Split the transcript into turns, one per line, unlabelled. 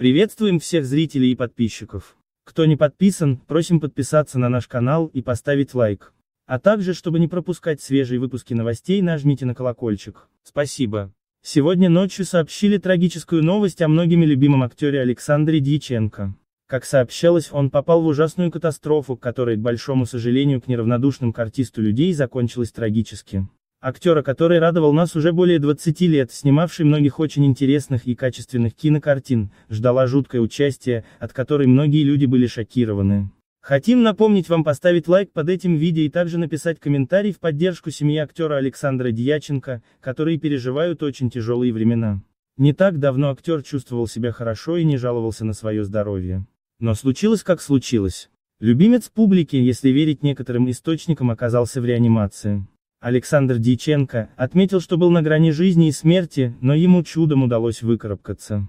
Приветствуем всех зрителей и подписчиков. Кто не подписан, просим подписаться на наш канал и поставить лайк. А также, чтобы не пропускать свежие выпуски новостей, нажмите на колокольчик. Спасибо. Сегодня ночью сообщили трагическую новость о многими любимом актере Александре Дьяченко. Как сообщалось, он попал в ужасную катастрофу, которая, к большому сожалению, к неравнодушным к артисту людей закончилась трагически. Актера, который радовал нас уже более 20 лет, снимавший многих очень интересных и качественных кинокартин, ждала жуткое участие, от которой многие люди были шокированы. Хотим напомнить вам поставить лайк под этим видео и также написать комментарий в поддержку семьи актера Александра Дьяченко, которые переживают очень тяжелые времена. Не так давно актер чувствовал себя хорошо и не жаловался на свое здоровье. Но случилось как случилось. Любимец публики, если верить некоторым источникам, оказался в реанимации. Александр Дьяченко отметил, что был на грани жизни и смерти, но ему чудом удалось выкарабкаться.